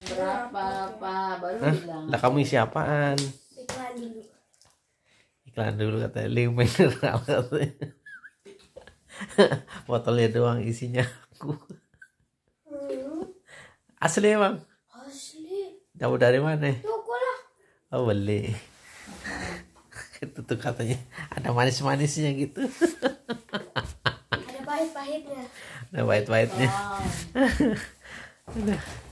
berapa apa baru Hah? bilang lah kamu isi apaan iklan dulu iklan dulu kata link mineral katanya botolnya doang isinya aku hmm. asli emang asli kamu dari mana toko lah oh beli itu tuh katanya ada manis-manisnya gitu ada pahit-pahitnya ada pahit-pahitnya Wow.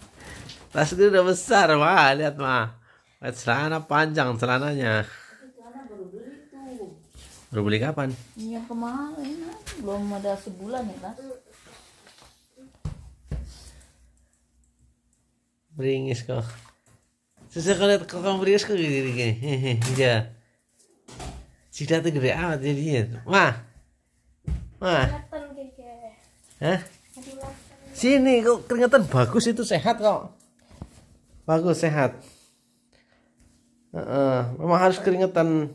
tas itu udah besar, mah. Lihat, mah. Lihat celana panjang celananya. Celana baru beli tuh. Baru beli kapan? Yang kemarin, belum ada sebulan ya, Tas. Beringis kok. Susah kalau lihat kok kamu beringis kok gini-gini. Iya. Cita tuh gede amat jadinya. Mah. Mah. Hah? Sini kok keringetan bagus itu sehat kok bagus sehat uh -uh. memang harus keringetan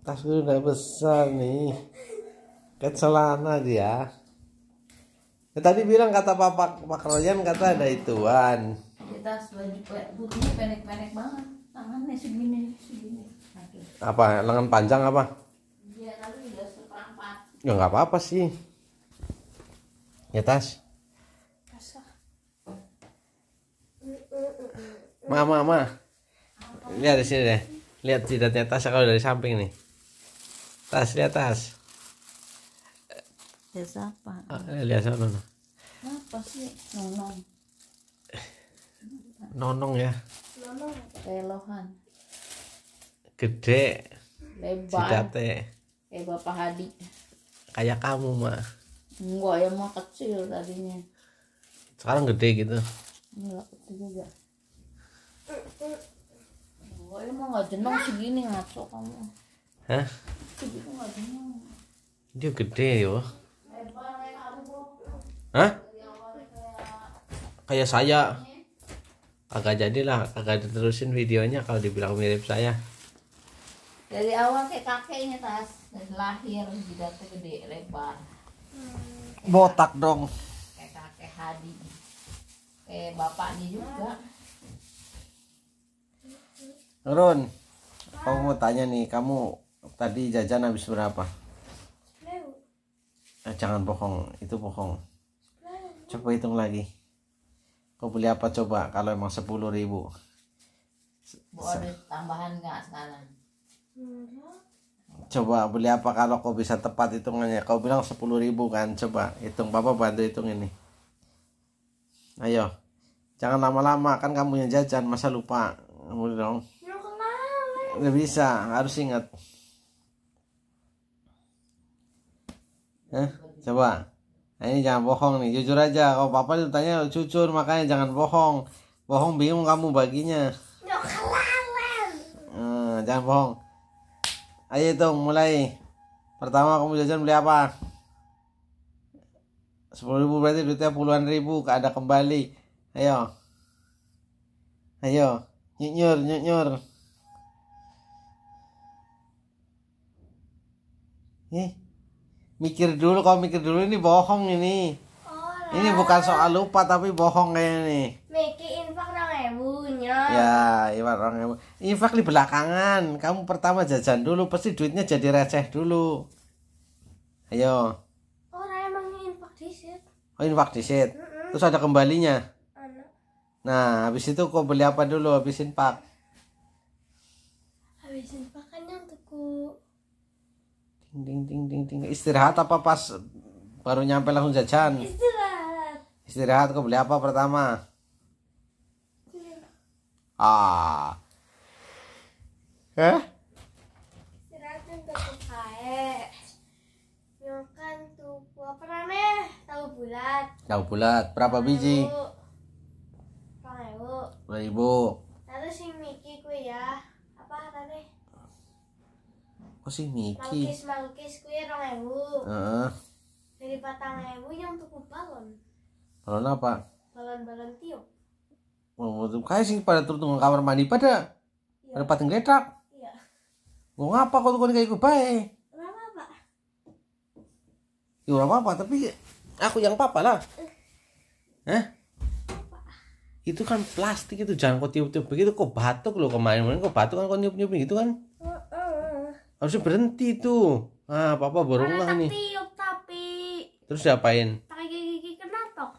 tas gue udah besar nih ke celana dia ya, tadi bilang kata papa pak Royan kata ada ituan ya, tas baju putihnya pendek-pendek banget tangannya segini segini apa lengan panjang apa ya tapi udah seperempat ya nggak apa-apa sih ya tas Ma ma, Lihat di sini deh. Lihat jidatnya tas kalau dari samping nih. Tas, lihat tas. Lihat siapa? Ah, eh, lihat sana. Apa sih nonong? Nonong ya. Nonong. Telohan. Gede. Lebar. Jidatnya. Kayak Bapak Hadi. Kayak kamu, ma. Enggak, ya mah kecil tadinya. Sekarang gede gitu. Enggak, gede juga emang gak jenong segini ngaco kamu. Hah? Segitu gak jenong. Dia gede yo. Hah? Kayak saya. Agak jadilah, agak diterusin videonya kalau dibilang mirip saya. Dari awal kayak kakeknya tas dari lahir jidatnya gede lebar. Botak dong. Kayak kakek Hadi. Kayak bapaknya juga. Nurun, aku mau tanya nih, kamu tadi jajan habis berapa? Eh, jangan bohong, itu bohong. Coba hitung lagi. Kau beli apa coba kalau emang sepuluh ribu? tambahan nggak sekarang? Coba beli apa kalau kau bisa tepat hitungannya? Kau bilang sepuluh ribu kan? Coba hitung, papa bantu hitung ini. Ayo, jangan lama-lama kan kamu yang jajan masa lupa kamu dong nggak bisa harus ingat eh coba nah, ini jangan bohong nih jujur aja kalau papa ditanya jujur makanya jangan bohong bohong bingung kamu baginya hmm, jangan bohong ayo hitung mulai pertama kamu jajan beli apa sepuluh ribu berarti duitnya puluhan ribu ada kembali ayo ayo nyinyur nyinyur Nih, mikir dulu kalau mikir dulu ini bohong ini. Oh, ini bukan soal lupa tapi bohong kayaknya nih. Miki infak orang Ya, infak orang Infak di belakangan. Kamu pertama jajan dulu, pasti duitnya jadi receh dulu. Ayo. Orang emang infak disit. Oh infak disit. Mm Terus ada kembalinya. Nah, habis itu kau beli apa dulu habis infak? ding ding ding ding istirahat apa pas baru nyampe langsung jajan istirahat istirahat kau beli apa pertama ah eh istirahat untuk nyokan tuh apa namanya tahu bulat tahu bulat berapa biji Rp. ribu Rp. 2000 lalu si Miki ku ya sih Niki? Mangkis mangkis kue orang ewu. Uh. Dari ewu yang tuku balon. Balon apa? Balon-balon tiup. Mau tuh oh, kayak sih pada turun ke kamar mandi pada ya. pada pateng getak Iya. Gua ngapa kok tuh kayak gue baik? Ora apa? Iya ora apa, tapi aku yang papa lah. Eh? Eh? itu kan plastik itu jangan kau tiup-tiup begitu kau batuk loh kemarin kemarin kau batuk kan kau tiup tiup begitu kan harusnya berhenti tuh ah papa borong lah nih tiup tapi terus diapain pakai gigi kenapa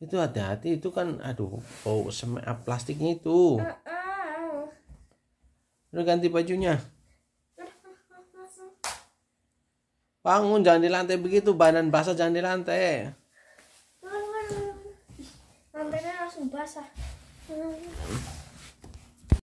itu hati-hati itu kan aduh bau oh, semak ah, plastiknya itu uh udah ganti bajunya bangun jangan di lantai begitu badan basah jangan di lantai lantainya langsung basah